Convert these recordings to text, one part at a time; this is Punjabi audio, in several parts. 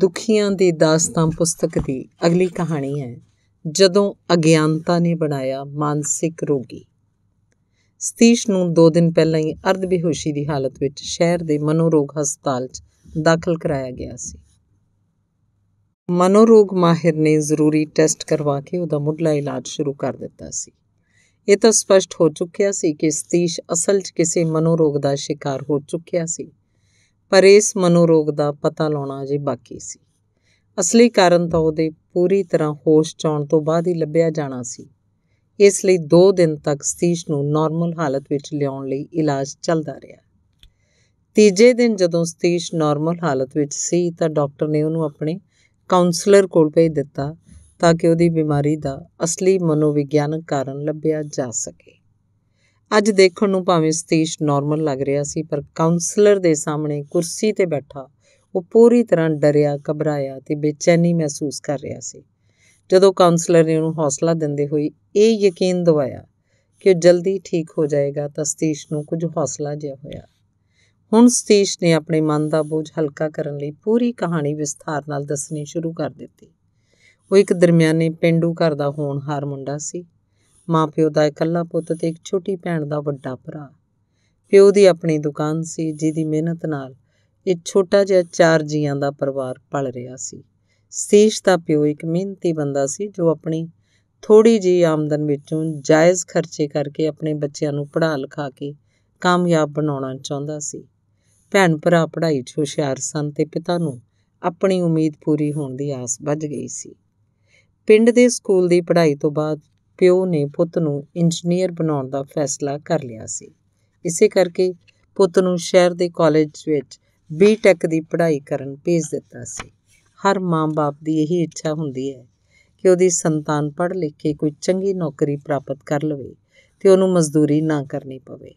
ਦੁਖੀਆਂ ਦੀ ਦਾਸਤਾਨ ਪੁਸਤਕ ਦੀ ਅਗਲੀ ਕਹਾਣੀ ਹੈ ਜਦੋਂ ਅਗਿਆਨਤਾ ਨੇ ਬਣਾਇਆ ਮਾਨਸਿਕ ਰੋਗੀ ਸਤੀਸ਼ ਨੂੰ 2 ਦਿਨ ਪਹਿਲਾਂ ਹੀ ਅਰਧ ਬੇਹੋਸ਼ੀ ਦੀ ਹਾਲਤ ਵਿੱਚ ਸ਼ਹਿਰ ਦੇ ਮਨੋਰੋਗ ਹਸਪਤਾਲ 'ਚ ਦਾਖਲ ਕਰਾਇਆ ਗਿਆ ਸੀ ਮਨੋਰੋਗ ਮਾਹਿਰ ਨੇ ਜ਼ਰੂਰੀ ਟੈਸਟ ਕਰਵਾ ਕੇ ਉਹਦਾ ਮੁੱਢਲਾ ਇਲਾਜ ਸ਼ੁਰੂ ਕਰ ਦਿੱਤਾ ਸੀ ਇਹ ਤਾਂ ਸਪਸ਼ਟ ਹੋ ਚੁੱਕਿਆ ਸੀ ਕਿ ਸਤੀਸ਼ ਅਸਲ 'ਚ ਕਿਸੇ ਮਨੋਰੋਗ ਦਾ ਸ਼ਿਕਾਰ ਹੋ ਚੁੱਕਿਆ ਸੀ ਪਰ ਇਸ ਮਨੋਰੋਗ ਦਾ ਪਤਾ ਲਾਉਣਾ ਅਜੇ ਬਾਕੀ ਸੀ ਅਸਲੀ ਕਾਰਨ ਤਾਂ ਉਹਦੇ ਪੂਰੀ ਤਰ੍ਹਾਂ ਹੋਸ਼ ਚਾਉਣ ਤੋਂ ਬਾਅਦ ਹੀ ਲੱਭਿਆ ਜਾਣਾ ਸੀ ਇਸ ਲਈ 2 ਦਿਨ ਤੱਕ ਸਤੀਸ਼ ਨੂੰ ਨਾਰਮਲ ਹਾਲਤ ਵਿੱਚ ਲਿਆਉਣ ਲਈ ਇਲਾਜ ਚੱਲਦਾ ਰਿਹਾ ਤੀਜੇ ਦਿਨ ਜਦੋਂ ਸਤੀਸ਼ ਨਾਰਮਲ ਹਾਲਤ ਵਿੱਚ ਸੀ ਤਾਂ ਡਾਕਟਰ ਨੇ ਉਹਨੂੰ ਆਪਣੇ ਕਾਉਂਸਲਰ ਕੋਲ ਭੇਜ ਦਿੱਤਾ ਤਾਂ ਕਿ ਉਹਦੀ ਬਿਮਾਰੀ ਦਾ ਅਸਲੀ ਮਨੋਵਿਗਿਆਨਕ ਕਾਰਨ ਲੱਭਿਆ ਜਾ ਸਕੇ ਅੱਜ ਦੇਖਣ ਨੂੰ ਭਾਵੇਂ ਸਤੀਸ਼ ਨਾਰਮਲ ਲੱਗ ਰਿਹਾ ਸੀ ਪਰ ਕਾਉਂਸਲਰ ਦੇ ਸਾਹਮਣੇ ਕੁਰਸੀ ਤੇ ਬੈਠਾ ਉਹ ਪੂਰੀ ਤਰ੍ਹਾਂ ਡਰਿਆ ਘਬਰਾਇਆ ਤੇ ਬੇਚੈਨੀ ਮਹਿਸੂਸ ਕਰ ਰਿਹਾ ਸੀ ਜਦੋਂ ਕਾਉਂਸਲਰ ਨੇ ਉਹਨੂੰ ਹੌਸਲਾ ਦਿੰਦੇ ਹੋਏ ਇਹ ਯਕੀਨ ਦਿਵਾਇਆ ਕਿ ਉਹ ਜਲਦੀ ਠੀਕ ਹੋ ਜਾਏਗਾ ਤਾਂ ਸਤੀਸ਼ ਨੂੰ ਕੁਝ ਹੌਸਲਾ ਜਿਹਾ ਹੋਇਆ ਹੁਣ ਸਤੀਸ਼ ਨੇ ਆਪਣੇ ਮਨ ਦਾ ਬੋਝ ਹਲਕਾ ਕਰਨ ਲਈ ਪੂਰੀ ਕਹਾਣੀ ਵਿਸਥਾਰ ਨਾਲ ਦੱਸਣੀ ਸ਼ੁਰੂ ਕਰ ਦਿੱਤੀ ਉਹ ਇੱਕ ਦਰਮਿਆਨੇ ਪਿੰਡੂ ਘਰ ਦਾ ਹੋਣ ਹਰ ਮੁੰਡਾ ਸੀ ਮਾਪਿਓ ਦਾ ਇਕੱਲਾ ਪੁੱਤ ਤੇ ਇੱਕ ਛੋਟੀ ਭੈਣ ਦਾ ਵੱਡਾ ਭਰਾ ਪਿਓ ਦੀ ਆਪਣੀ ਦੁਕਾਨ ਸੀ ਜਿਹਦੀ ਮਿਹਨਤ ਨਾਲ ਇਹ ਛੋਟਾ ਜਿਹਾ ਚਾਰ ਜੀਆਂ ਦਾ ਪਰਿਵਾਰ ਪਲ ਰਿਹਾ ਸੀ ਸਤੀਸ਼ ਦਾ ਪਿਓ ਇੱਕ ਮਿਹਨਤੀ ਬੰਦਾ ਸੀ ਜੋ ਆਪਣੀ ਥੋੜੀ ਜੀ ਆਮਦਨ ਵਿੱਚੋਂ ਜਾਇਜ਼ ਖਰਚੇ ਕਰਕੇ ਆਪਣੇ ਬੱਚਿਆਂ ਨੂੰ ਪੜ੍ਹਾ ਲਿਖਾ ਕੇ ਕਾਮਯਾਬ ਬਣਾਉਣਾ ਚਾਹੁੰਦਾ ਸੀ ਭੈਣ ਭਰਾ ਪੜ੍ਹਾਈ 'ਚ ਹੁਸ਼ਿਆਰ ਸਨ ਤੇ ਪਿਤਾ ਨੂੰ ਆਪਣੀ ਉਮੀਦ ਪੂਰੀ ਹੋਣ ਦੀ ਆਸ ਵੱਜ ਗਈ ਸੀ ਪਿੰਡ ਦੇ ਸਕੂਲ ਦੀ ਪੜ੍ਹਾਈ ਤੋਂ ਬਾਅਦ ਪਿਓ ਨੇ ਪੁੱਤ ਨੂੰ ਇੰਜੀਨੀਅਰ ਬਣਾਉਣ ਦਾ ਫੈਸਲਾ ਕਰ ਲਿਆ ਸੀ ਇਸੇ ਕਰਕੇ ਪੁੱਤ ਨੂੰ ਸ਼ਹਿਰ ਦੇ ਕਾਲਜ ਵਿੱਚ ਬੀਟੈਕ ਦੀ ਪੜ੍ਹਾਈ ਕਰਨ ਭੇਜ ਦਿੱਤਾ ਸੀ ਹਰ ਮਾਂ-ਬਾਪ ਦੀ ਇਹੀ ਇੱਛਾ ਹੁੰਦੀ ਹੈ ਕਿ ਉਹਦੀ ਸੰਤਾਨ ਪੜ੍ਹ ਲਿਖ ਕੇ ਕੋਈ ਚੰਗੀ ਨੌਕਰੀ ਪ੍ਰਾਪਤ ਕਰ ਲਵੇ ਤੇ ਉਹਨੂੰ ਮਜ਼ਦੂਰੀ ਨਾ ਕਰਨੀ ਪਵੇ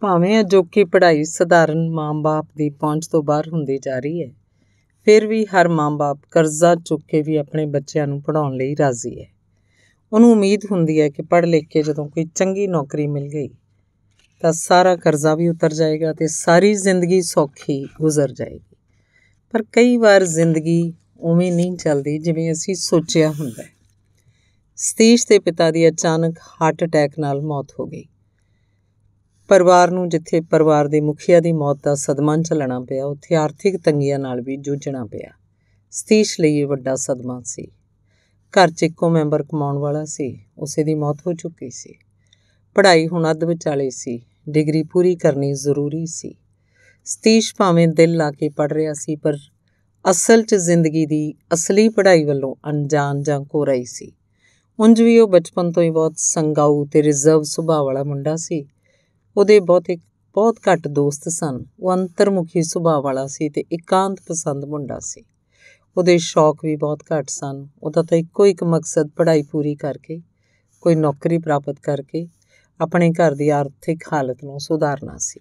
ਭਾਵੇਂ ਅਜੋਕੀ ਪੜ੍ਹਾਈ ਸਧਾਰਨ ਮਾਂ-ਬਾਪ ਦੀ ਪਹੁੰਚ ਤੋਂ ਬਾਹਰ ਹੁੰਦੀ ਜਾ ਰਹੀ ਹੈ ਫਿਰ ਵੀ ਹਰ ਮਾਂ-ਬਾਪ ਕਰਜ਼ਾ ਚੁੱਕ ਕੇ ਵੀ ਆਪਣੇ ਬੱਚਿਆਂ ਨੂੰ ਪੜਾਉਣ ਲਈ ਰਾਜ਼ੀ ਹੈ ਉਹਨੂੰ ਉਮੀਦ ਹੁੰਦੀ ਹੈ ਕਿ ਪੜ੍ਹ ਲਿਖ ਕੇ ਜਦੋਂ ਕੋਈ ਚੰਗੀ ਨੌਕਰੀ ਮਿਲ ਗਈ ਤਾਂ ਸਾਰਾ ਕਰਜ਼ਾ ਵੀ ਉਤਰ ਜਾਏਗਾ ਤੇ ਸਾਰੀ ਜ਼ਿੰਦਗੀ ਸੌਖੀ ਗੁਜ਼ਰ ਜਾਏਗੀ ਪਰ ਕਈ ਵਾਰ ਜ਼ਿੰਦਗੀ ਉਵੇਂ ਨਹੀਂ ਚੱਲਦੀ ਜਿਵੇਂ ਅਸੀਂ ਸੋਚਿਆ ਹੁੰਦਾ ਹੈ ਸਤੀਸ਼ ਦੇ ਪਿਤਾ ਦੀ ਅਚਾਨਕ ਹਾਰਟ ਅਟੈਕ ਨਾਲ ਮੌਤ ਹੋ ਗਈ ਪਰਿਵਾਰ ਨੂੰ ਜਿੱਥੇ ਪਰਿਵਾਰ ਦੇ ਮੁਖੀਆ ਦੀ ਮੌਤ ਦਾ ਸਦਮਾ ਝੱਲਣਾ ਪਿਆ ਉੱਥੇ ਆਰਥਿਕ ਤੰਗੀਆਂ ਨਾਲ ਵੀ ਜੂਝਣਾ ਪਿਆ ਸਤੀਸ਼ ਲਈ ਇਹ ਵੱਡਾ ਸਦਮਾ ਸੀ ਘਰ 'ਚ ਇੱਕੋ ਮੈਂਬਰ ਕਮਾਉਣ ਵਾਲਾ ਸੀ ਉਸੇ ਦੀ ਮੌਤ ਹੋ ਚੁੱਕੀ ਸੀ ਪੜ੍ਹਾਈ ਹੁਣ ਅੱਧ ਵਿਚਾਲੇ ਸੀ ਡਿਗਰੀ ਪੂਰੀ ਕਰਨੀ ਜ਼ਰੂਰੀ ਸੀ ਸਤੀਸ਼ ਭਾਵੇਂ ਦਿਲ ਲਾ ਕੇ ਪੜ ਰਿਹਾ ਸੀ ਪਰ ਅਸਲ 'ਚ ਜ਼ਿੰਦਗੀ ਦੀ ਅਸਲੀ ਪੜ੍ਹਾਈ ਵੱਲੋਂ ਅਣਜਾਣ ਜਾਂ ਕੋਰਾਈ ਸੀ ਉੰਜ ਵੀ ਉਹ ਬਚਪਨ ਤੋਂ ਹੀ ਬਹੁਤ ਸੰਗਾਊ ਤੇ ਰਿਜ਼ਰਵ ਸੁਭਾਅ ਵਾਲਾ ਮੁੰਡਾ ਸੀ ਉਹਦੇ ਬਹੁਤ ਇੱਕ ਬਹੁਤ ਘੱਟ ਦੋਸਤ ਸਨ ਉਹ ਅੰਤਰਮੁਖੀ ਸੁਭਾਅ ਵਾਲਾ ਸੀ ਤੇ ਇਕਾਂਤ ਪਸੰਦ ਮੁੰਡਾ ਸੀ ਉਹਦੇ ਸ਼ੌਕ ਵੀ ਬਹੁਤ ਘੱਟ ਸਨ ਉਹਦਾ ਤਾਂ ਇੱਕੋ ਇੱਕ ਮਕਸਦ ਪੜ੍ਹਾਈ ਪੂਰੀ ਕਰਕੇ ਕੋਈ ਨੌਕਰੀ ਪ੍ਰਾਪਤ ਕਰਕੇ ਆਪਣੇ ਘਰ ਦੀ ਆਰਥਿਕ ਹਾਲਤ ਨੂੰ ਸੁਧਾਰਨਾ ਸੀ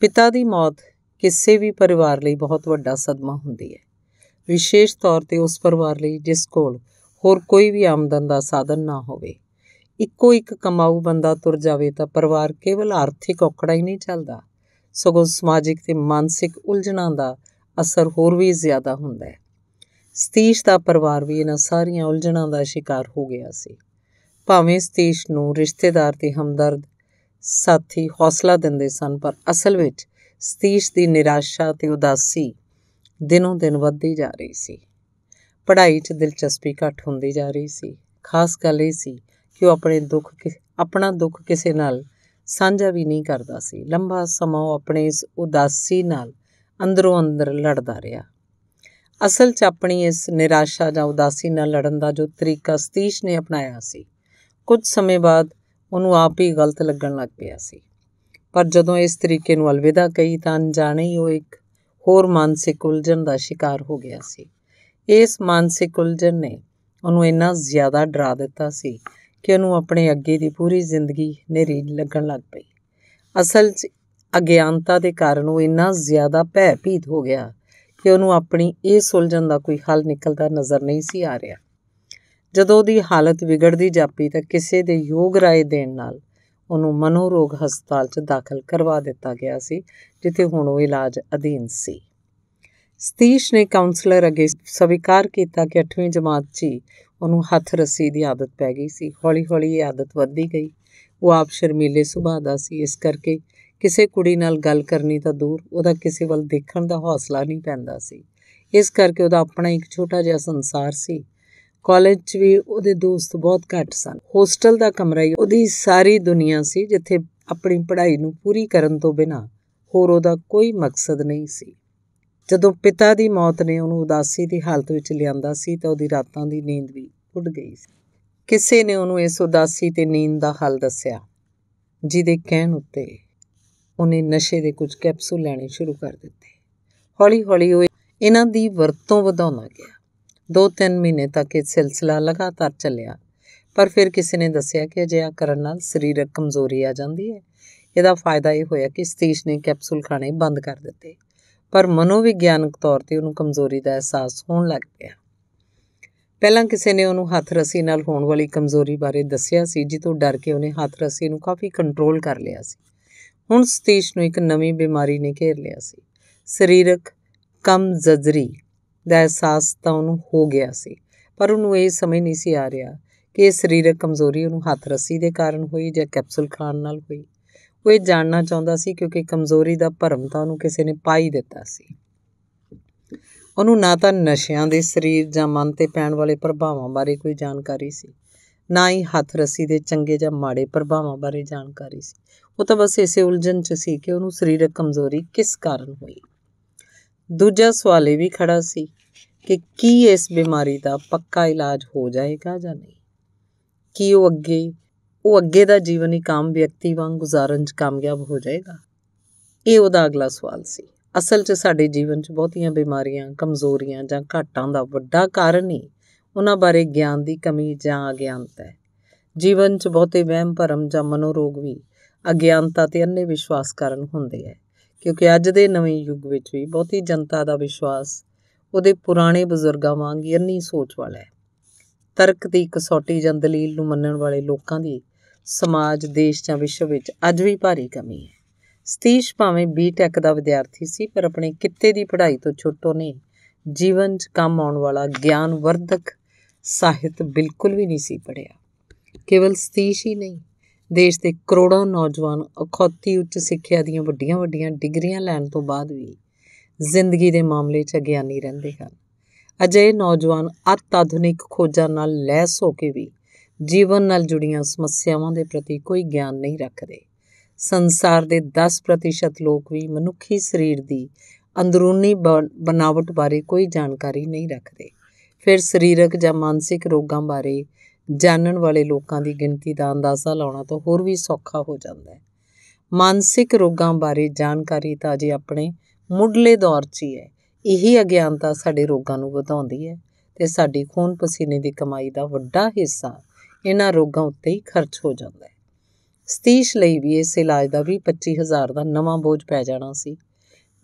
ਪਿਤਾ ਦੀ ਮੌਤ ਕਿਸੇ ਵੀ ਪਰਿਵਾਰ ਲਈ ਬਹੁਤ ਵੱਡਾ ਸਦਮਾ ਹੁੰਦੀ ਹੈ ਵਿਸ਼ੇਸ਼ ਤੌਰ ਤੇ ਉਸ ਪਰਿਵਾਰ ਲਈ ਜਿਸ ਕੋਲ ਹੋਰ ਕੋਈ ਵੀ ਆਮਦਨ ਦਾ ਸਾਧਨ ਨਾ ਹੋਵੇ ਇੱਕੋ ਇੱਕ ਕਮਾਊ ਬੰਦਾ ਤੁਰ ਜਾਵੇ ਤਾਂ ਪਰਿਵਾਰ ਕੇਵਲ ਆਰਥਿਕ ਔਕੜਾ ਹੀ ਨਹੀਂ ਚੱਲਦਾ ਸਗੋਂ ਸਮਾਜਿਕ ਤੇ ਮਾਨਸਿਕ ਉਲਝਣਾਂ ਦਾ ਅਸਰ ਹੋਰ ਵੀ ਜ਼ਿਆਦਾ ਹੁੰਦਾ ਹੈ ਸਤੀਸ਼ ਦਾ ਪਰਿਵਾਰ ਵੀ ਇਹਨਾਂ ਸਾਰੀਆਂ ਉਲਝਣਾਂ ਦਾ ਸ਼ਿਕਾਰ ਹੋ ਗਿਆ ਸੀ ਭਾਵੇਂ ਸਤੀਸ਼ ਨੂੰ ਰਿਸ਼ਤੇਦਾਰ ਤੇ ਹਮਦਰਦ ਸਾਥੀ ਹੌਸਲਾ ਦਿੰਦੇ ਸਨ ਪਰ ਅਸਲ ਵਿੱਚ ਸਤੀਸ਼ ਦੀ ਨਿਰਾਸ਼ਾ ਤੇ ਉਦਾਸੀ ਦਿਨੋਂ ਦਿਨ ਵੱਧਦੀ ਜਾ ਰਹੀ ਸੀ ਪੜ੍ਹਾਈ 'ਚ ਦਿਲਚਸਪੀ ਘਟ ਹੁੰਦੀ ਜਾ ਰਹੀ ਸੀ ਖਾਸ ਗੱਲ ਇਹ ਸੀ ਕਿ ਉਹ ਆਪਣੇ ਦੁੱਖ ਆਪਣਾ ਦੁੱਖ ਕਿਸੇ ਨਾਲ ਸਾਂਝਾ ਵੀ ਨਹੀਂ ਕਰਦਾ ਸੀ ਲੰਬਾ ਸਮਾਂ ਉਹ ਆਪਣੇ ਇਸ ਉਦਾਸੀ ਨਾਲ ਅੰਦਰੋਂ ਅੰਦਰ ਲੜਦਾ ਰਿਹਾ ਅਸਲ 'ਚ ਆਪਣੀ ਇਸ ਨਿਰਾਸ਼ਾ ਜਾਂ ਉਦਾਸੀ ਨਾਲ ਲੜਨ ਦਾ ਜੋ ਤਰੀਕਾ ਸਤੀਸ਼ ਨੇ ਅਪਣਾਇਆ ਸੀ ਕੁਝ ਸਮੇਂ ਬਾਅਦ ਉਹਨੂੰ ਆਪ ਹੀ ਗਲਤ ਲੱਗਣ ਲੱਗ ਪਿਆ ਸੀ ਪਰ ਜਦੋਂ ਇਸ ਤਰੀਕੇ ਨੂੰ ਅਲਵਿਦਾ ਕਹੀ ਤਾਂ ਜਾਣੇ ਹੀ ਉਹ ਇੱਕ ਹੋਰ ਮਾਨਸਿਕ ਉਲਝਣ ਦਾ ਸ਼ਿਕਾਰ ਹੋ ਗਿਆ ਸੀ ਇਸ ਮਾਨਸਿਕ ਉਲਝਣ ਨੇ ਉਹਨੂੰ ਇੰਨਾ ਜ਼ਿਆਦਾ ਡਰਾ ਦਿੱਤਾ ਸੀ ਕਿ ਉਹਨੂੰ ਆਪਣੇ ਅੱਗੇ ਦੀ ਪੂਰੀ ਜ਼ਿੰਦਗੀ ਨੇਰੀ ਲੱਗਣ ਲੱਗ ਪਈ ਅਸਲ 'ਚ ਅਗਿਆਨਤਾ ਦੇ ਕਾਰਨ ਉਹ ਇੰਨਾ ਜ਼ਿਆਦਾ ਭੈਭੀਤ ਹੋ ਗਿਆ ਕਿ ਉਹਨੂੰ ਆਪਣੀ ਇਹ ਸੁਲਝਣ ਦਾ ਕੋਈ ਹੱਲ ਨਿਕਲਦਾ ਨਜ਼ਰ ਨਹੀਂ ਸੀ ਆ ਰਿਹਾ ਜਦੋਂ ਉਹਦੀ ਹਾਲਤ ਵਿਗੜਦੀ ਜਾਪੀ ਤਾਂ ਕਿਸੇ ਦੇ ਯੋਗ ਰਾਏ ਦੇਣ ਨਾਲ ਉਹਨੂੰ ਮਨੋਰੋਗ ਹਸਪਤਾਲ 'ਚ ਦਾਖਲ ਕਰਵਾ ਦਿੱਤਾ ਗਿਆ ਸੀ ਜਿੱਥੇ ਹੁਣ ਉਹ ਇਲਾਜ ਅਧੀਨ ਸੀ ਸਤੀਸ਼ ਨੇ ਕਾਉਂਸਲਰ ਅੱਗੇ ਸਵੀਕਾਰ ਕੀਤਾ ਕਿ 8ਵੀਂ ਜਮਾਤ 'ਚ ਉਹਨੂੰ ਹੱਥ ਰੱਸੀ ਦੀ ਆਦਤ ਪੈ ਗਈ ਸੀ ਹੌਲੀ-ਹੌਲੀ ਇਹ ਆਦਤ ਵੱਧਦੀ ਗਈ ਉਹ ਆਪ ਸ਼ਰਮੀਲੇ ਸੁਭਾਅ ਦਾ ਸੀ ਇਸ ਕਰਕੇ ਕਿਸੇ ਕੁੜੀ ਨਾਲ ਗੱਲ ਕਰਨੀ ਤਾਂ ਦੂਰ ਉਹਦਾ ਕਿਸੇ ਵੱਲ ਦੇਖਣ ਦਾ ਹੌਸਲਾ ਨਹੀਂ ਪੈਂਦਾ ਸੀ ਇਸ ਕਰਕੇ ਉਹਦਾ ਆਪਣਾ ਇੱਕ ਛੋਟਾ ਜਿਹਾ ਸੰਸਾਰ ਸੀ ਕਾਲਜ 'ਚ ਵੀ ਉਹਦੇ ਦੋਸਤ ਬਹੁਤ ਘੱਟ ਸਨ ਹੋਸਟਲ ਦਾ ਕਮਰਾ ਹੀ ਉਹਦੀ ਸਾਰੀ ਦੁਨੀਆ ਸੀ ਜਿੱਥੇ ਆਪਣੀ ਪੜ੍ਹਾਈ ਨੂੰ ਪੂਰੀ ਕਰਨ ਤੋਂ ਬਿਨਾ ਹੋਰ ਉਹਦਾ ਕੋਈ ਮਕਸਦ ਨਹੀਂ ਸੀ ਜਦੋਂ ਪਿਤਾ ਦੀ ਮੌਤ ਨੇ ਉਹਨੂੰ ਉਦਾਸੀ ਦੀ ਹਾਲਤ ਵਿੱਚ ਲਿਆਂਦਾ ਸੀ ਤਾਂ ਉਹਦੀ ਰਾਤਾਂ ਦੀ ਨੀਂਦ ਵੀ ਉੱਡ ਗਈ ਸੀ ਕਿਸੇ ਨੇ ਉਹਨੂੰ ਇਸ ਉਦਾਸੀ ਤੇ ਨੀਂਦ ਦਾ ਹੱਲ ਦੱਸਿਆ ਜਿਹਦੇ ਕਹਿਣ ਉੱਤੇ ਉਹਨੇ ਨਸ਼ੇ ਦੇ ਕੁਝ ਕੈਪਸੂਲ ਲੈਣੇ ਸ਼ੁਰੂ ਕਰ ਦਿੱਤੇ ਹੌਲੀ-ਹੌਲੀ ਉਹ ਇਹਨਾਂ ਦੀ ਵਰਤੋਂ ਵਧਾਉਣਾ ਗਿਆ 2-3 ਮਹੀਨੇ ਤੱਕ ਇਹ ਸਿਲਸਿਲਾ ਲਗਾਤਾਰ ਚੱਲਿਆ ਪਰ ਫਿਰ ਕਿਸੇ ਨੇ ਦੱਸਿਆ ਕਿ ਅਜਿਹਾ ਕਰਨ ਨਾਲ ਸਰੀਰਕ ਕਮਜ਼ੋਰੀ ਆ ਜਾਂਦੀ ਹੈ ਇਹਦਾ ਫਾਇਦਾ ਇਹ ਹੋਇਆ ਕਿ ਸਤੀਸ਼ ਨੇ ਕੈਪਸੂਲ ਖਾਣੇ ਬੰਦ ਕਰ ਦਿੱਤੇ ਪਰ ਮਨੋਵਿਗਿਆਨਕ ਤੌਰ ਤੇ ਉਹਨੂੰ ਕਮਜ਼ੋਰੀ ਦਾ ਅਹਿਸਾਸ ਹੋਣ ਲੱਗ ਪਿਆ ਪਹਿਲਾਂ ਕਿਸੇ ਨੇ ਉਹਨੂੰ ਹੱਥ ਰਸੀ ਨਾਲ ਹੋਣ ਵਾਲੀ ਕਮਜ਼ੋਰੀ ਬਾਰੇ ਦੱਸਿਆ ਸੀ ਜਿਸ ਤੋਂ ਡਰ ਕੇ ਉਹਨੇ ਹੱਥ ਰਸੀ ਨੂੰ ਕਾਫੀ ਕੰਟਰੋਲ ਕਰ ਲਿਆ ਸੀ ਹੁਣ ਸਤੀਸ਼ ਨੂੰ ਇੱਕ ਨਵੀਂ ਬਿਮਾਰੀ ਨੇ ਘੇਰ ਲਿਆ ਸੀ ਸਰੀਰਕ ਕਮ ਜ਼ਜ਼ਰੀ ਦਾ ਅਹਿਸਾਸ ਤਾਂ ਉਹਨੂੰ ਹੋ ਗਿਆ ਸੀ ਪਰ ਉਹਨੂੰ ਇਹ ਸਮਝ ਨਹੀਂ ਸੀ ਆ ਰਿਹਾ ਕਿ ਇਹ ਸਰੀਰਕ ਕਮਜ਼ੋਰੀ ਉਹਨੂੰ ਹੱਥ ਰੱਸੀ ਦੇ ਕਾਰਨ ਹੋਈ ਜਾਂ ਕੈਪਸੂਲ ਖਾਣ ਨਾਲ ਹੋਈ ਉਹ ਇਹ ਜਾਣਨਾ ਚਾਹੁੰਦਾ ਸੀ ਕਿਉਂਕਿ ਕਮਜ਼ੋਰੀ ਦਾ ਭਰਮ ਤਾਂ ਉਹਨੂੰ ਕਿਸੇ ਨੇ ਪਾਈ ਦਿੱਤਾ ਸੀ ਉਹਨੂੰ ਨਾ ਤਾਂ ਨਸ਼ਿਆਂ ਦੇ ਸਰੀਰ ਜਾਂ ਮਨ ਤੇ ਪੈਣ ਵਾਲੇ ਪ੍ਰਭਾਵਾਂ ਬਾਰੇ ਕੋਈ ਜਾਣਕਾਰੀ ਸੀ ਨਾ ਹੀ ਹੱਥ ਰੱਸੀ ਦੇ ਚੰਗੇ ਜਾਂ ਮਾੜੇ ਪ੍ਰਭਾਵਾਂ ਬਾਰੇ ਜਾਣਕਾਰੀ ਸੀ ਉਹ ਤਾਂ ਬਸ ਇਸੇ ਉਲਝਣ 'ਚ ਸੀ ਕਿ ਉਹਨੂੰ ਸਰੀਰਕ ਕਮਜ਼ੋਰੀ ਕਿਸ ਕਾਰਨ ਹੋਈ ਦੂਜਾ ਸਵਾਲ ਇਹ ਵੀ ਖੜਾ ਸੀ ਕਿ ਕੀ ਇਸ ਬਿਮਾਰੀ ਦਾ ਪੱਕਾ ਇਲਾਜ ਹੋ ਜਾਏਗਾ ਜਾਂ ਨਹੀਂ ਕੀ ਉਹ ਅੱਗੇ ਉਹ ਅੱਗੇ ਦਾ ਜੀਵਨ ਹੀ ਕਾਮ ਵਿਅਕਤੀ ਵਾਂਗ ਗੁਜ਼ਾਰਨ 'ਚ ਕਾਮਯਾਬ ਹੋ ਜਾਏਗਾ ਇਹ ਉਹਦਾ ਅਗਲਾ ਸਵਾਲ ਸੀ ਅਸਲ 'ਚ ਸਾਡੇ ਜੀਵਨ 'ਚ ਬਹੁਤੀਆਂ ਬਿਮਾਰੀਆਂ ਕਮਜ਼ੋਰੀਆਂ ਜਾਂ ਘਾਟਾਂ ਦਾ ਵੱਡਾ ਕਾਰਨ ਹੀ ਉਹਨਾਂ ਬਾਰੇ ਗਿਆਨ ਦੀ ਕਮੀ ਜਾਂ ਅਗਿਆਨਤਾ ਹੈ ਜੀਵਨ 'ਚ ਬਹੁਤੇ ਵਹਿਮ ਭਰਮ ਜਾਂ ਮਨੋਰੋਗ ਵੀ ਅਗਿਆਨਤਾ ਤੇ ਅੰਨੇ ਵਿਸ਼ਵਾਸ ਕਰਨ ਹੁੰਦੇ ਹੈ ਕਿਉਂਕਿ ਅੱਜ ਦੇ ਨਵੇਂ ਯੁੱਗ ਵਿੱਚ ਵੀ ਬਹੁਤੀ ਜਨਤਾ ਦਾ ਵਿਸ਼ਵਾਸ ਉਹਦੇ ਪੁਰਾਣੇ ਬਜ਼ੁਰਗਾਂ ਵਾਂਗ ਹੀ ਅੰਨੀ ਸੋਚ ਵਾਲਾ ਹੈ ਤਰਕ ਦੀ ਕਸੌਟੀ ਜਾਂ ਦਲੀਲ ਨੂੰ ਮੰਨਣ ਵਾਲੇ ਲੋਕਾਂ ਦੀ ਸਮਾਜ ਦੇਸ਼ ਜਾਂ ਵਿਸ਼ਵ ਵਿੱਚ ਅੱਜ ਵੀ ਭਾਰੀ ਕਮੀ ਹੈ ਸਤੀਸ਼ ਭਾਵੇਂ ਬੀਟੈਕ ਦਾ ਵਿਦਿਆਰਥੀ ਸੀ ਪਰ ਆਪਣੇ ਕਿੱਤੇ ਦੀ ਪੜ੍ਹਾਈ ਤੋਂ ਛੁੱਟੋ ਨੇ ਜੀਵਨ 'ਚ ਕੰਮ ਆਉਣ ਵਾਲਾ ਗਿਆਨ ਵਰਧਕ ਸਾਹਿਤ ਬਿਲਕੁਲ ਵੀ ਨਹੀਂ ਸੀ ਪੜਿਆ ਕੇਵਲ ਸਤੀਸ਼ ਹੀ ਨਹੀਂ ਦੇਸ਼ ਦੇ ਕਰੋੜਾਂ ਨੌਜਵਾਨ ਅਖੌਤੀ ਉੱਚ ਸਿੱਖਿਆ ਦੀਆਂ ਵੱਡੀਆਂ-ਵੱਡੀਆਂ ਡਿਗਰੀਆਂ ਲੈਣ ਤੋਂ ਬਾਅਦ ਵੀ ਜ਼ਿੰਦਗੀ ਦੇ ਮਾਮਲੇ 'ਚ ਅਗਿਆਨੀ ਰਹਿੰਦੇ ਹਨ ਅਜੇ ਨੌਜਵਾਨ ਆਧੁਨਿਕ ਖੋਜਾਂ ਨਾਲ ਲੈਸ ਹੋ ਕੇ ਵੀ ਜੀਵਨ ਨਾਲ ਜੁੜੀਆਂ ਸਮੱਸਿਆਵਾਂ ਦੇ ਪ੍ਰਤੀ ਕੋਈ ਗਿਆਨ ਨਹੀਂ ਰੱਖਦੇ ਸੰਸਾਰ ਦੇ 10% ਲੋਕ ਵੀ ਮਨੁੱਖੀ ਸਰੀਰ ਦੀ ਅੰਦਰੂਨੀ ਬਣਾਵਟ ਬਾਰੇ ਕੋਈ ਜਾਣਕਾਰੀ ਨਹੀਂ ਰੱਖਦੇ ਫਿਰ ਸਰੀਰਕ ਜਾਂ ਮਾਨਸਿਕ ਰੋਗਾਂ ਬਾਰੇ ਜਾਣਨ ਵਾਲੇ ਲੋਕਾਂ ਦੀ ਗਿਣਤੀ ਦਾ ਅੰਦਾਜ਼ਾ ਲਾਉਣਾ ਤਾਂ ਹੋਰ ਵੀ ਸੌਖਾ ਹੋ ਜਾਂਦਾ ਹੈ ਮਾਨਸਿਕ ਰੋਗਾਂ ਬਾਰੇ ਜਾਣਕਾਰੀ ਤਾਂ ਜੇ ਆਪਣੇ ਮੁੱਢਲੇ ਦੌਰ 'ਚ ਹੀ ਹੈ ਇਹੀ ਅਗਿਆਨਤਾ ਸਾਡੇ ਰੋਗਾਂ ਨੂੰ ਵਧਾਉਂਦੀ ਹੈ ਤੇ ਸਾਡੀ ਖੂਨ ਪਸੀਨੇ ਦੀ ਕਮਾਈ ਦਾ ਵੱਡਾ ਹਿੱਸਾ ਇਹਨਾਂ ਰੋਗਾਂ ਉੱਤੇ ਹੀ ਖਰਚ ਹੋ ਜਾਂਦਾ ਹੈ ਸਤੀਸ਼ ਲਈ ਵੀ ਇਸ ਇਲਾਜ ਦਾ ਵੀ 25000 ਦਾ ਨਵਾਂ ਬੋਝ ਪੈ ਜਾਣਾ ਸੀ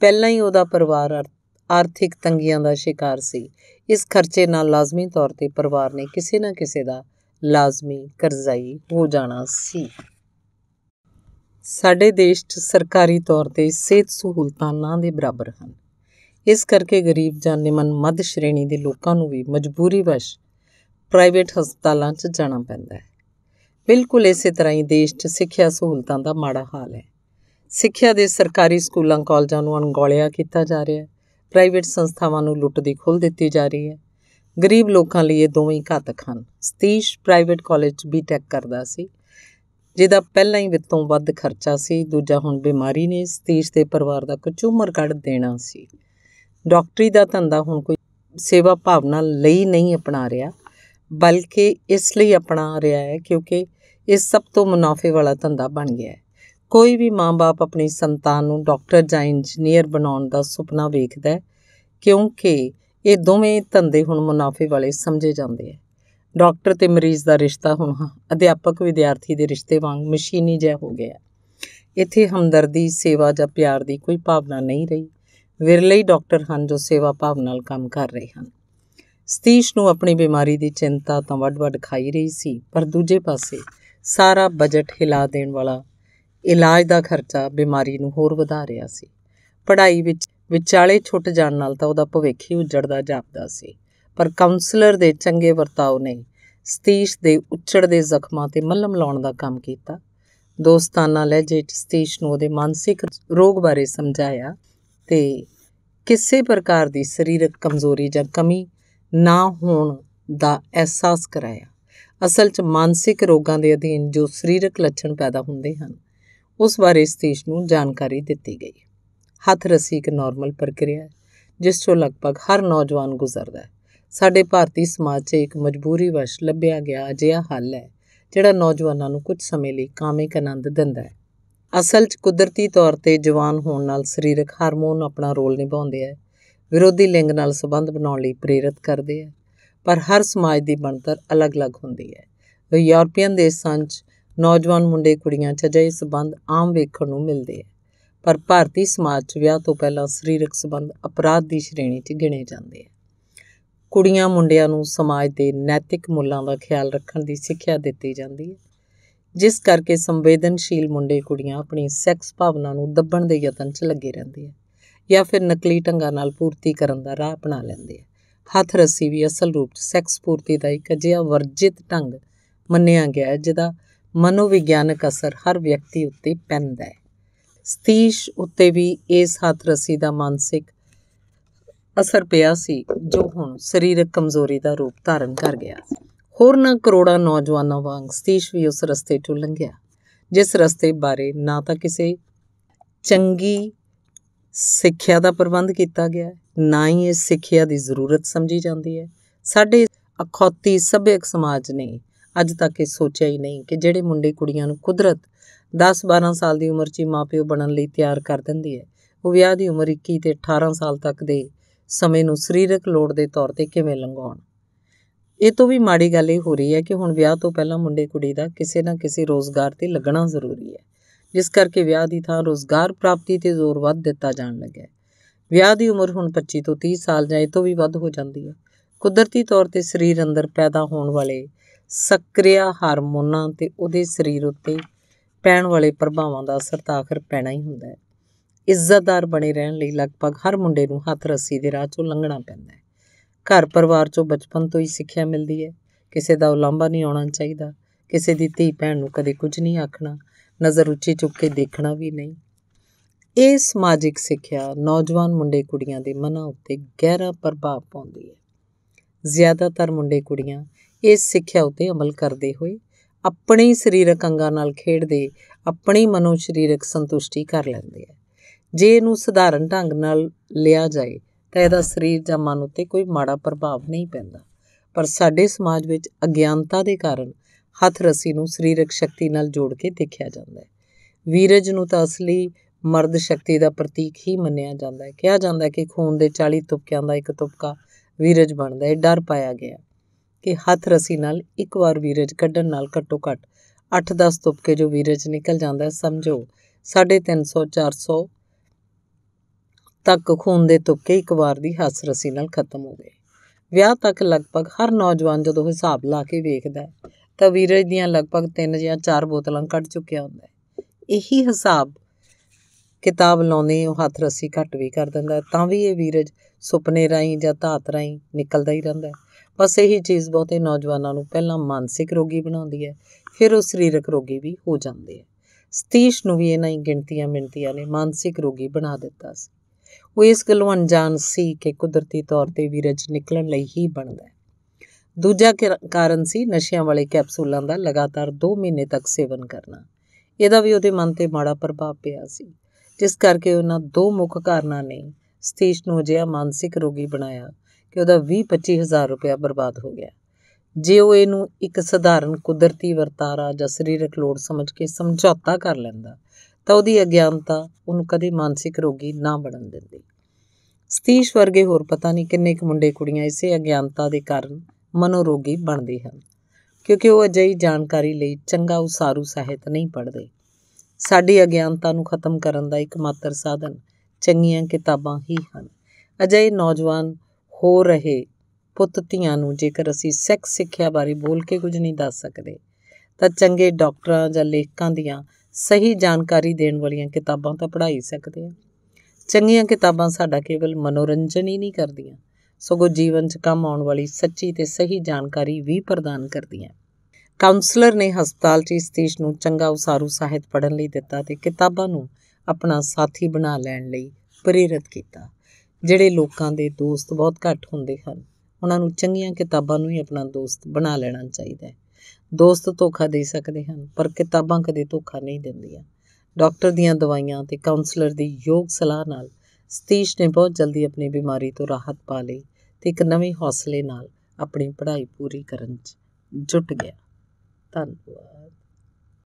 ਪਹਿਲਾਂ ਹੀ ਉਹਦਾ ਪਰਿਵਾਰ ਆਰਥਿਕ ਤੰਗੀਆਂ ਦਾ ਸ਼ਿਕਾਰ ਸੀ ਇਸ ਖਰਚੇ ਨਾਲ ਲਾਜ਼ਮੀ ਤੌਰ ਤੇ ਪਰਿਵਾਰ ਨੇ ਕਿਸੇ ਨਾ ਕਿਸੇ ਦਾ ਲਾਜ਼ਮੀ ਕਰਜ਼ਾਈ ਹੋ ਜਾਣਾ ਸੀ ਸਾਡੇ ਦੇਸ਼ 'ਚ ਸਰਕਾਰੀ ਤੌਰ ਤੇ ਸਿਹਤ ਸਹੂਲਤਾਂ ਨਾ ਦੇ ਬਰਾਬਰ ਹਨ ਇਸ ਕਰਕੇ ਗਰੀਬ ਜਾਂ ਨਿਮਨ ਮੱਧ ਸ਼੍ਰੇਣੀ ਦੇ ਲੋਕਾਂ ਨੂੰ ਵੀ ਮਜਬੂਰੀ ਵਸ਼ ਪ੍ਰਾਈਵੇਟ ਹਸਪਤਾਲਾਂ 'ਚ ਜਾਣਾ ਪੈਂਦਾ ਹੈ ਬਿਲਕੁਲ ਇਸੇ ਤਰ੍ਹਾਂ ਹੀ ਦੇਸ਼ 'ਚ ਸਿੱਖਿਆ ਸਹੂਲਤਾਂ ਦਾ ਮਾੜਾ ਹਾਲ ਹੈ ਸਿੱਖਿਆ ਦੇ ਸਰਕਾਰੀ ਸਕੂਲਾਂ ਕਾਲਜਾਂ ਨੂੰ ਅਣਗੌਲਿਆ ਕੀਤਾ ਜਾ ਰਿਹਾ ਹੈ ਪ੍ਰਾਈਵੇਟ ਸੰਸਥਾਵਾਂ ਨੂੰ ਲੁੱਟ ਦੀ ਖੁੱਲ ਦਿੱਤੀ ਜਾ ਰਹੀ ਹੈ ਗਰੀਬ ਲੋਕਾਂ ਲਈ ਇਹ ਦੋਵੇਂ ਹੀ ਘਾਤਕ ਹਨ ਸਤੀਸ਼ ਪ੍ਰਾਈਵੇਟ ਕਾਲਜ ਬੀਟੈਕ ਕਰਦਾ ਸੀ ਜਿਹਦਾ ਪਹਿਲਾਂ ਹੀ ਵਿੱਤੋਂ ਵੱਧ ਖਰਚਾ ਸੀ ਦੂਜਾ ਹੁਣ ਬਿਮਾਰੀ ਨੇ ਸਤੀਸ਼ ਦੇ ਪਰਿਵਾਰ ਦਾ ਕੁਝ ਉਮਰ ਕੱਢ ਦੇਣਾ ਸੀ ਡਾਕਟਰੀ ਦਾ ਧੰਦਾ ਹੁਣ ਕੋਈ ਸੇਵਾ ਭਾਵਨਾ ਲਈ ਨਹੀਂ ਅਪਣਾ ਰਿਹਾ ਬਲਕਿ ਇਸ ਲਈ ਅਪਣਾ ਰਿਹਾ ਹੈ ਕਿਉਂਕਿ ਇਹ ਸਭ ਤੋਂ ਮੁਨਾਫੇ ਵਾਲਾ ਧੰਦਾ ਬਣ ਗਿਆ ਹੈ ਕੋਈ ਵੀ ਮਾਂ-ਬਾਪ ਆਪਣੀ ਸੰਤਾਨ ਨੂੰ ਡਾਕਟਰ ਜਾਂ ਇੰਜੀਨੀਅਰ ਬਣਾਉਣ ਦਾ ਸੁਪਨਾ ਵੇਖਦਾ ਹੈ ਕਿਉਂਕਿ ਇਹ ਦੋਵੇਂ ਧੰਦੇ ਹੁਣ ਮੁਨਾਫੇ ਵਾਲੇ ਸਮਝੇ ਜਾਂਦੇ ਆ ਡਾਕਟਰ ਤੇ ਮਰੀਜ਼ ਦਾ ਰਿਸ਼ਤਾ ਹੁਣ ਅਧਿਆਪਕ ਵਿਦਿਆਰਥੀ ਦੇ ਰਿਸ਼ਤੇ ਵਾਂਗ ਮਸ਼ੀਨੀ ਜਿਹਾ ਹੋ ਗਿਆ ਇੱਥੇ ਹਮਦਰਦੀ ਸੇਵਾ ਜਾਂ ਪਿਆਰ ਦੀ ਕੋਈ ਭਾਵਨਾ ਨਹੀਂ ਰਹੀ ਵਿਰਲੇ ਹੀ ਡਾਕਟਰ ਹਨ ਜੋ ਸੇਵਾ ਭਾਵ ਨਾਲ ਕੰਮ ਕਰ ਰਹੇ ਹਨ ਸਤੀਸ਼ ਨੂੰ ਆਪਣੀ ਬਿਮਾਰੀ ਦੀ ਚਿੰਤਾ ਤਾਂ ਵੱਡ-ਵੱਡ ਖਾਈ ਰਹੀ ਸੀ ਪਰ ਦੂਜੇ ਪਾਸੇ ਸਾਰਾ ਬਜਟ ਹਿਲਾ ਦੇਣ ਵਾਲਾ ਇਲਾਜ ਦਾ ਖਰਚਾ ਬਿਮਾਰੀ ਨੂੰ ਹੋਰ ਵਧਾ ਰਿਹਾ ਸੀ ਪੜ੍ਹਾਈ ਵਿੱਚ ਵਿਚਾਲੇ ਛੁੱਟ ਜਾਣ ਨਾਲ ਤਾਂ ਉਹਦਾ ਭਵਿੱਖ ਹੀ ਉਜੜਦਾ ਜਾਪਦਾ ਸੀ ਪਰ ਕਾਉਂਸਲਰ ਦੇ ਚੰਗੇ ਵਰਤਾਓ ਨੇ ਸਤੀਸ਼ ਦੇ ਦੇ ਜ਼ਖਮਾਂ ਤੇ ਮਲਮ ਲਾਉਣ ਦਾ ਕੰਮ ਕੀਤਾ ਦੋਸਤਾਨਾ ਲਹਿਜੇ 'ਚ ਸਤੀਸ਼ ਨੂੰ ਉਹਦੇ ਮਾਨਸਿਕ ਰੋਗ ਬਾਰੇ ਸਮਝਾਇਆ ਤੇ ਕਿਸੇ ਪ੍ਰਕਾਰ ਦੀ ਸਰੀਰਕ ਕਮਜ਼ੋਰੀ ਜਾਂ ਕਮੀ ਨਾ ਹੋਣ ਦਾ ਅਹਿਸਾਸ ਕਰਾਇਆ ਅਸਲ 'ਚ ਮਾਨਸਿਕ ਰੋਗਾਂ ਦੇ ਅਧੀਨ ਜੋ ਸਰੀਰਕ ਲੱਛਣ ਪੈਦਾ ਹੁੰਦੇ ਹਨ ਉਸ ਬਾਰੇ ਸਤੀਸ਼ ਨੂੰ ਜਾਣਕਾਰੀ ਦਿੱਤੀ ਗਈ ਹੱਥ ਰਸੀ ਇੱਕ ਨਾਰਮਲ ਪ੍ਰਕਿਰਿਆ ਹੈ ਜਿਸ ਤੋਂ ਲਗਭਗ ਹਰ ਨੌਜਵਾਨ ਗੁਜ਼ਰਦਾ ਹੈ ਸਾਡੇ ਭਾਰਤੀ ਸਮਾਜ 'ਚ ਇੱਕ ਮਜਬੂਰੀ ਵਸ਼ ਲੱਭਿਆ ਗਿਆ ਅਜਿਹਾ ਹੱਲ ਹੈ ਜਿਹੜਾ ਨੌਜਵਾਨਾਂ ਨੂੰ ਕੁਝ ਸਮੇਂ ਲਈ ਕਾਮਿਕ ਆਨੰਦ ਦਿੰਦਾ ਹੈ ਅਸਲ 'ਚ ਕੁਦਰਤੀ ਤੌਰ ਤੇ ਜਵਾਨ ਹੋਣ ਨਾਲ ਸਰੀਰਕ ਹਾਰਮੋਨ ਆਪਣਾ ਰੋਲ ਨਿਭਾਉਂਦੇ ਆ ਵਿਰੋਧੀ ਲਿੰਗ ਨਾਲ ਸੰਬੰਧ ਬਣਾਉਣ ਲਈ ਪ੍ਰੇਰਿਤ ਕਰਦੇ ਆ ਪਰ ਹਰ ਸਮਾਜ ਦੀ ਬਣਤਰ ਅਲੱਗ-ਅਲੱਗ ਹੁੰਦੀ ਹੈ ਯੂਰਪੀਅਨ ਦੇਸ਼ਾਂ 'ਚ ਨੌਜਵਾਨ ਮੁੰਡੇ ਕੁੜੀਆਂ 'ਚ ਅਜਿਹੇ ਸੰਬੰਧ ਆਮ ਵੇਖਣ ਨੂੰ ਮਿਲਦੇ ਆ ਪਰ ਭਾਰਤੀ ਸਮਾਜ 'ਚ ਵਿਆਹ ਤੋਂ ਪਹਿਲਾਂ ਸਰੀਰਕ ਸੰਬੰਧ ਅਪਰਾਧ ਦੀ ਸ਼੍ਰੇਣੀ 'ਚ ਗਿਣੇ ਜਾਂਦੇ ਆ ਕੁੜੀਆਂ ਮੁੰਡਿਆਂ ਨੂੰ ਸਮਾਜ ਦੇ ਨੈਤਿਕ ਮੁੱਲਾਂ ਦਾ ਖਿਆਲ ਰੱਖਣ ਦੀ ਸਿੱਖਿਆ ਦਿੱਤੀ ਜਾਂਦੀ ਹੈ ਜਿਸ ਕਰਕੇ ਸੰਵੇਦਨਸ਼ੀਲ ਮੁੰਡੇ ਕੁੜੀਆਂ ਆਪਣੀ ਸੈਕਸ ਭਾਵਨਾ ਨੂੰ ਦੱਬਣ ਦੇ ਯਤਨ 'ਚ ਲੱਗੇ ਰਹਿੰਦੇ ਆ ਜਾਂ ਫਿਰ ਨਕਲੀ ਢੰਗਾਂ ਨਾਲ ਪੂਰਤੀ ਕਰਨ ਦਾ ਰਾਹ ਅਪਣਾ ਲੈਂਦੇ ਆ ਹੱਥ ਰੱਸੀ ਵੀ ਅਸਲ ਰੂਪ 'ਚ ਸੈਕਸ ਪੂਰਤੀ ਦਾ ਇੱਕ ਅਜਿਹਾ ਵਰਜਿਤ ਢੰਗ ਮੰਨਿਆ ਗਿਆ ਹੈ ਜਿਹਦਾ ਮਨੋਵਿਗਿਆਨਕ ਅਸਰ ਹਰ ਵਿਅਕਤੀ ਉੱਤੇ ਪੈਂਦਾ ਹੈ ਸਤੀਸ਼ ਉੱਤੇ ਵੀ ਇਸ ਹੱਥ ਰੱਸੀ ਦਾ ਮਾਨਸਿਕ ਅਸਰ ਪਿਆ ਸੀ ਜੋ ਹੁਣ ਸਰੀਰਕ ਕਮਜ਼ੋਰੀ ਦਾ ਰੂਪ ਧਾਰਨ ਕਰ ਗਿਆ ਹੋਰ ਨਾ ਕਰੋੜਾਂ ਨੌਜਵਾਨਾਂ ਵਾਂਗ ਸਤੀਸ਼ ਵੀ ਉਸ ਰਸਤੇ ਤੋਂ ਲੰਘਿਆ ਜਿਸ ਰਸਤੇ ਬਾਰੇ ਨਾ ਤਾਂ ਕਿਸੇ ਚੰਗੀ ਸਿੱਖਿਆ ਦਾ ਪ੍ਰਬੰਧ ਕੀਤਾ ਗਿਆ ਨਾ ਹੀ ਇਸ ਸਿੱਖਿਆ ਦੀ ਜ਼ਰੂਰਤ ਸਮਝੀ ਜਾਂਦੀ ਹੈ ਸਾਡੇ ਅਖੌਤੀ ਸਭਿਅਕ ਸਮਾਜ ਨੇ ਅੱਜ ਤੱਕ ਇਹ ਸੋਚਿਆ ਹੀ ਨਹੀਂ ਕਿ ਜਿਹੜੇ ਮੁੰਡੇ ਕੁੜੀਆਂ ਨੂੰ ਕੁਦਰਤ 10-12 ਸਾਲ ਦੀ ਉਮਰ 'ਚ ਹੀ ਮਾਪਿਓ ਬਣਨ ਲਈ ਤਿਆਰ ਕਰ ਦਿੰਦੀ ਹੈ ਉਹ ਵਿਆਹ ਦੀ ਉਮਰ 21 ਤੇ 18 ਸਾਲ ਤੱਕ ਦੇ ਸਮੇਂ ਨੂੰ ਸਰੀਰਕ ਲੋੜ ਦੇ ਤੌਰ ਤੇ ਕਿਵੇਂ ਲੰਘਾਉਣ ਇਹ ਤੋਂ ਵੀ ਮਾੜੀ ਗੱਲ ਇਹ ਹੋ ਰਹੀ ਹੈ ਕਿ ਹੁਣ ਵਿਆਹ ਤੋਂ ਪਹਿਲਾਂ ਮੁੰਡੇ ਕੁੜੀ ਦਾ ਕਿਸੇ ਨਾ ਕਿਸੇ ਰੋਜ਼ਗਾਰ ਤੇ ਲੱਗਣਾ ਜ਼ਰੂਰੀ ਹੈ ਜਿਸ ਕਰਕੇ ਵਿਆਹ ਦੀ ਥਾਂ ਰੋਜ਼ਗਾਰ ਪ੍ਰਾਪਤੀ ਤੇ ਜ਼ੋਰ ਵੱਧ ਦਿੱਤਾ ਜਾਣ ਲੱਗਾ ਹੈ ਵਿਆਹ ਦੀ ਉਮਰ ਹੁਣ 25 ਤੋਂ 30 ਸਾਲ ਜਾਂ ਇਹ ਤੋਂ ਵੀ ਵੱਧ ਹੋ ਜਾਂਦੀ ਹੈ ਕੁਦਰਤੀ ਤੌਰ ਤੇ ਸਰੀਰ ਅੰਦਰ ਪੈਦਾ ਹੋਣ ਵਾਲੇ ਸਕਰਿਆ ਹਾਰਮੋਨਾਂ ਤੇ ਉਹਦੇ ਸਰੀਰ ਉੱਤੇ ਪੈਣ ਵਾਲੇ ਪ੍ਰਭਾਵਾਂ ਦਾ ਅਸਰ ਤਾਂ ਆਖਰ ਪੈਣਾ ਹੀ ਹੁੰਦਾ ਹੈ ਇੱਜ਼ਤਦਾਰ ਬਣੇ ਰਹਿਣ ਲਈ ਲਗਭਗ ਹਰ ਮੁੰਡੇ ਨੂੰ ਹੱਥ ਰੱਸੀ ਦੇ ਰਾਹ ਚੋਂ ਲੰਘਣਾ ਪੈਂਦਾ ਹੈ ਘਰ ਪਰਿਵਾਰ ਚੋਂ ਬਚਪਨ ਤੋਂ ਹੀ ਸਿੱਖਿਆ ਮਿਲਦੀ ਹੈ ਕਿਸੇ ਦਾ ਉਲੰਭਾ ਨਹੀਂ ਆਉਣਾ ਚਾਹੀਦਾ ਕਿਸੇ ਦੀ ਧੀ ਭੈਣ ਨੂੰ ਕਦੇ ਕੁਝ ਨਹੀਂ ਆਖਣਾ ਨਜ਼ਰ ਉੱਚੀ ਚੁੱਕ ਕੇ ਦੇਖਣਾ ਵੀ ਨਹੀਂ ਇਹ ਸਮਾਜਿਕ ਸਿੱਖਿਆ ਨੌਜਵਾਨ ਮੁੰਡੇ ਕੁੜੀਆਂ ਦੇ ਮਨਾਂ ਉੱਤੇ ਗਹਿਰਾ ਪ੍ਰਭਾਵ ਪਾਉਂਦੀ ਹੈ ਜ਼ਿਆਦਾਤਰ ਮੁੰਡੇ ਕੁੜੀਆਂ ਇਸ ਸਿੱਖਿਆ ਉੱਤੇ ਅਮਲ ਕਰਦੇ ਹੋਏ ਆਪਣੇ ਹੀ ਸਰੀਰਕ ਅੰਗਾਂ ਨਾਲ ਖੇਡਦੇ ਆਪਣੀ ਮਨੋ ਸਰੀਰਕ ਸੰਤੁਸ਼ਟੀ ਕਰ ਲੈਂਦੇ ਆ ਜੇ ਇਹਨੂੰ ਸਧਾਰਨ ਢੰਗ ਨਾਲ ਲਿਆ ਜਾਏ ਤਾਂ ਇਹਦਾ ਸਰੀਰ ਜਾਂ ਮਨ ਉੱਤੇ ਕੋਈ ਮਾੜਾ ਪ੍ਰਭਾਵ ਨਹੀਂ ਪੈਂਦਾ ਪਰ ਸਾਡੇ ਸਮਾਜ ਵਿੱਚ ਅਗਿਆਨਤਾ ਦੇ ਕਾਰਨ ਹੱਥ ਰੱਸੀ ਨੂੰ ਸਰੀਰਕ ਸ਼ਕਤੀ ਨਾਲ ਜੋੜ ਕੇ ਦੇਖਿਆ ਜਾਂਦਾ ਹੈ ਵੀਰਜ ਨੂੰ ਤਾਂ ਅਸਲੀ ਮਰਦ ਸ਼ਕਤੀ ਦਾ ਪ੍ਰਤੀਕ ਹੀ ਮੰਨਿਆ ਜਾਂਦਾ ਹੈ ਕਿਹਾ ਜਾਂਦਾ ਹੈ ਕਿ ਖੂਨ ਦੇ 40 ਤੁਪਕਿਆਂ ਦਾ ਇੱਕ ਤੁਪਕਾ ਵੀਰਜ ਬਣਦਾ ਹੈ ਡਰ ਪਾਇਆ ਗਿਆ ਕਿ ਹੱਥ ਰਸੀ ਨਾਲ ਇੱਕ ਵਾਰ ਵੀਰਜ ਕੱਢਣ ਨਾਲ ਘੱਟੋ ਘੱਟ 8-10 ਤੁਪਕੇ ਜੋ ਵੀਰਜ ਨਿਕਲ ਜਾਂਦਾ ਹੈ ਸਮਝੋ 350 400 ਤੱਕ ਖੂਨ ਦੇ ਤੁਪਕੇ ਇੱਕ ਵਾਰ ਦੀ ਹੱਥ ਰਸੀ ਨਾਲ ਖਤਮ ਹੋ ਗਏ ਵਿਆਹ ਤੱਕ ਲਗਭਗ ਹਰ ਨੌਜਵਾਨ ਜਦੋਂ ਹਿਸਾਬ ਲਾ ਕੇ ਵੇਖਦਾ ਤਾਂ ਵੀਰਜ ਦੀਆਂ ਲਗਭਗ 3 ਜਾਂ 4 ਬੋਤਲਾਂ ਕੱਢ ਚੁੱਕਿਆ ਹੁੰਦਾ ਹੈ ਇਹੀ ਹਿਸਾਬ ਕਿਤਾਬ ਲਾਉਂਦੇ ਉਹ ਹੱਥ ਰਸੀ ਘੱਟ ਵੀ ਕਰ ਦਿੰਦਾ ਤਾਂ ਵੀ ਇਹ ਵੀਰਜ ਸੁਪਨੇ ਰਾਈ ਜਾਂ ਧਾਤ ਰਾਈ ਨਿਕਲਦਾ ਹੀ ਰਹਿੰਦਾ ਬਸ ਇਹੀ ਚੀਜ਼ ਬਹੁਤੇ ਨੌਜਵਾਨਾਂ ਨੂੰ ਪਹਿਲਾਂ ਮਾਨਸਿਕ ਰੋਗੀ ਬਣਾਉਂਦੀ ਹੈ ਫਿਰ ਉਹ ਸਰੀਰਕ ਰੋਗੀ ਵੀ ਹੋ ਜਾਂਦੇ ਹੈ ਸਤੀਸ਼ ਨੂੰ ਵੀ ਇਹਨਾਂ ਹੀ ਗਿਣਤੀਆਂ ਮਿੰਤੀਆਂ ਨੇ ਮਾਨਸਿਕ ਰੋਗੀ ਬਣਾ ਦਿੱਤਾ ਸੀ ਉਹ ਇਸ ਗੱਲੋਂ ਅਣਜਾਣ ਸੀ ਕਿ ਕੁਦਰਤੀ ਤੌਰ ਤੇ ਵੀਰਜ ਨਿਕਲਣ ਲਈ ਹੀ ਬਣਦਾ ਹੈ ਦੂਜਾ ਕਾਰਨ ਸੀ ਨਸ਼ਿਆਂ ਵਾਲੇ ਕੈਪਸੂਲਾਂ ਦਾ ਲਗਾਤਾਰ 2 ਮਹੀਨੇ ਤੱਕ ਸੇਵਨ ਕਰਨਾ ਇਹਦਾ ਵੀ ਉਹਦੇ ਮਨ ਤੇ ਮਾੜਾ ਪ੍ਰਭਾਵ ਪਿਆ ਸੀ ਜਿਸ ਕਰਕੇ ਉਹਨਾਂ ਦੋ ਮੁੱਖ ਕਾਰਨਾਂ ਨੇ ਸਤੀਸ਼ ਨੂੰ ਜਿਹਾ ਮਾਨਸਿਕ ਰੋਗੀ ਬਣਾਇਆ ਕਿ ਉਹਦਾ 20-25 ਹਜ਼ਾਰ ਰੁਪਇਆ ਬਰਬਾਦ ਹੋ ਗਿਆ ਜੇ ਉਹ ਇਹਨੂੰ ਇੱਕ ਸਧਾਰਨ ਕੁਦਰਤੀ ਵਰਤਾਰਾ ਜਾਂ ਸਰੀਰਕ ਲੋੜ ਸਮਝ ਕੇ ਸਮਝੌਤਾ ਕਰ ਲੈਂਦਾ ਤਾਂ ਉਹਦੀ ਅਗਿਆਨਤਾ ਉਹਨੂੰ ਕਦੇ ਮਾਨਸਿਕ ਰੋਗੀ ਨਾ ਬਣਨ ਦਿੰਦੀ ਸਤੀਸ਼ ਵਰਗੇ ਹੋਰ ਪਤਾ ਨਹੀਂ ਕਿੰਨੇ ਕੁ ਮੁੰਡੇ ਕੁੜੀਆਂ ਇਸੇ ਅਗਿਆਨਤਾ ਦੇ ਕਾਰਨ ਮਨੋਰੋਗੀ ਬਣਦੇ ਹਨ ਕਿਉਂਕਿ ਉਹ ਅਜਿਹੀ ਜਾਣਕਾਰੀ ਲਈ ਚੰਗਾ ਉਸਾਰੂ ਸਾਹਿਤ ਨਹੀਂ ਪੜ੍ਹਦੇ ਸਾਡੀ ਅਗਿਆਨਤਾ ਨੂੰ ਖਤਮ ਕਰਨ ਦਾ ਮਾਤਰ ਸਾਧਨ ਚੰਗੀਆਂ ਕਿਤਾਬਾਂ ਹੀ ਹਨ ਅਜਿਹੇ ਨੌਜਵਾਨ ਹੋ ਰਹੇ ਪੁੱਤ ਧੀਆਂ ਨੂੰ ਜੇਕਰ ਅਸੀਂ ਸੈਕਸ ਸਿੱਖਿਆ ਬਾਰੇ ਬੋਲ ਕੇ ਕੁਝ ਨਹੀਂ ਦੱਸ ਸਕਦੇ ਤਾਂ ਚੰਗੇ ਡਾਕਟਰਾਂ ਜਾਂ ਲੇਖਕਾਂ ਦੀਆਂ ਸਹੀ ਜਾਣਕਾਰੀ ਦੇਣ ਵਾਲੀਆਂ ਕਿਤਾਬਾਂ ਤਾਂ ਪੜ੍ਹਾਈ ਸਕਦੇ ਆ ਚੰਗੀਆਂ ਕਿਤਾਬਾਂ ਸਾਡਾ ਕੇਵਲ ਮਨੋਰੰਜਨ ਹੀ ਨਹੀਂ ਕਰਦੀਆਂ ਸਗੋਂ ਜੀਵਨ 'ਚ ਕੰਮ ਆਉਣ ਵਾਲੀ ਸੱਚੀ ਤੇ ਸਹੀ ਜਾਣਕਾਰੀ ਵੀ ਪ੍ਰਦਾਨ ਕਰਦੀਆਂ ਕਾਉਂਸਲਰ ਨੇ ਹਸਪਤਾਲ 'ਚ ਇਸ ਦੇਸ਼ ਨੂੰ ਚੰਗਾ ਉਸਾਰੂ ਸਾਹਿਤ ਪੜਨ ਲਈ ਦਿੱਤਾ ਤੇ ਕਿਤਾਬਾਂ ਨੂੰ ਆਪਣਾ ਸਾਥੀ ਬਣਾ ਲੈਣ ਲਈ ਪ੍ਰੇਰਿਤ ਕੀਤਾ ਜਿਹੜੇ ਲੋਕਾਂ ਦੇ ਦੋਸਤ ਬਹੁਤ ਘੱਟ ਹੁੰਦੇ ਹਨ ਉਹਨਾਂ ਨੂੰ ਚੰਗੀਆਂ ਕਿਤਾਬਾਂ ਨੂੰ ਹੀ ਆਪਣਾ ਦੋਸਤ ਬਣਾ ਲੈਣਾ ਚਾਹੀਦਾ ਹੈ ਦੋਸਤ ਧੋਖਾ ਦੇ ਸਕਦੇ ਹਨ ਪਰ ਕਿਤਾਬਾਂ ਕਦੇ ਧੋਖਾ ਨਹੀਂ ਦਿੰਦੀਆਂ ਡਾਕਟਰ ਦੀਆਂ ਦਵਾਈਆਂ ਤੇ ਕਾਉਂਸਲਰ ਦੀ ਯੋਗ ਸਲਾਹ ਨਾਲ ਸਤੀਸ਼ ਨੇ ਬਹੁਤ ਜਲਦੀ ਆਪਣੀ ਬਿਮਾਰੀ ਤੋਂ ਰਾਹਤ ਪਾ ਲਈ ਤੇ ਇੱਕ ਨਵੇਂ ਹੌਸਲੇ ਨਾਲ ਆਪਣੀ ਪੜ੍ਹਾਈ ਪੂਰੀ ਕਰਨ 'ਚ ਜੁਟ ਗਿਆ ਧੰਨਵਾਦ